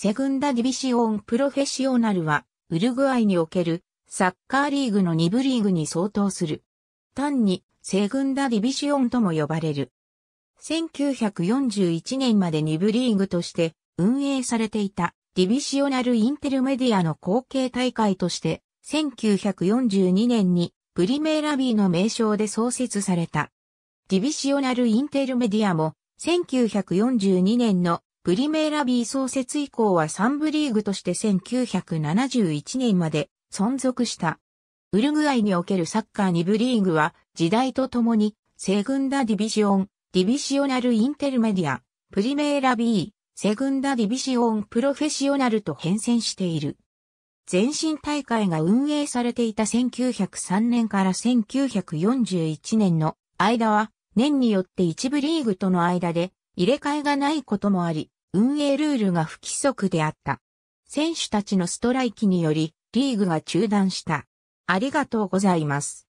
セグンダディビシオンプロフェッショナルは、ウルグアイにおけるサッカーリーグの2部リーグに相当する。単に、セグンダディビシオンとも呼ばれる。1941年まで2部リーグとして運営されていたディビシオナルインテルメディアの後継大会として、1942年にプリメーラビーの名称で創設された。ディビシオナルインテルメディアも1942年のプリメーラビー創設以降は3部リーグとして1971年まで存続した。ウルグアイにおけるサッカー2部リーグは時代とともに、セグンダディビジオン、ディビシオナルインテルメディア、プリメーラビー、セグンダディビジオンプロフェッショナルと変遷している。前身大会が運営されていた1903年から1941年の間は、年によって一部リーグとの間で入れ替えがないこともあり、運営ルールが不規則であった。選手たちのストライキにより、リーグが中断した。ありがとうございます。